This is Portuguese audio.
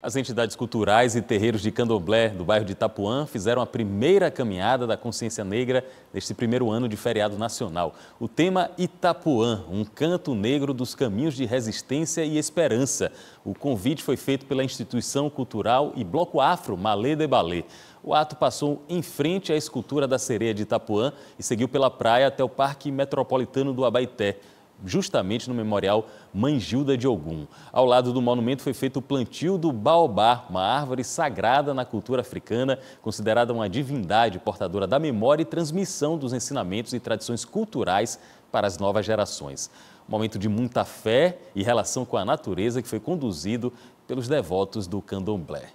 As entidades culturais e terreiros de Candomblé do bairro de Itapuã fizeram a primeira caminhada da consciência negra neste primeiro ano de feriado nacional. O tema Itapuã, um canto negro dos caminhos de resistência e esperança. O convite foi feito pela instituição cultural e bloco afro Malê de Balê. O ato passou em frente à escultura da sereia de Itapuã e seguiu pela praia até o Parque Metropolitano do Abaité justamente no Memorial Mangilda de Ogum. Ao lado do monumento foi feito o plantio do baobá, uma árvore sagrada na cultura africana, considerada uma divindade portadora da memória e transmissão dos ensinamentos e tradições culturais para as novas gerações. Um momento de muita fé e relação com a natureza que foi conduzido pelos devotos do candomblé.